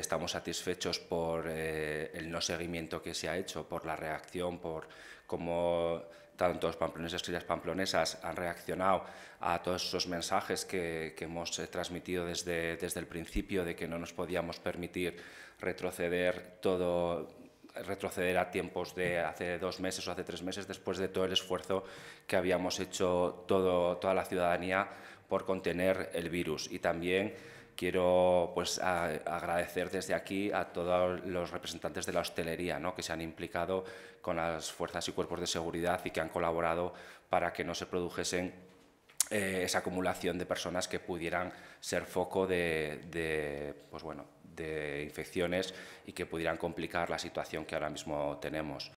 estamos satisfechos por eh, el no seguimiento que se ha hecho, por la reacción, por cómo tanto los pamploneses y las pamplonesas han reaccionado a todos esos mensajes que, que hemos eh, transmitido desde, desde el principio de que no nos podíamos permitir retroceder todo retroceder a tiempos de hace dos meses o hace tres meses después de todo el esfuerzo que habíamos hecho todo, toda la ciudadanía por contener el virus. Y también quiero pues, agradecer desde aquí a todos los representantes de la hostelería ¿no? que se han implicado con las fuerzas y cuerpos de seguridad y que han colaborado para que no se produjesen eh, esa acumulación de personas que pudieran ser foco pues, bueno, de infecciones y que pudieran complicar la situación que ahora mismo tenemos.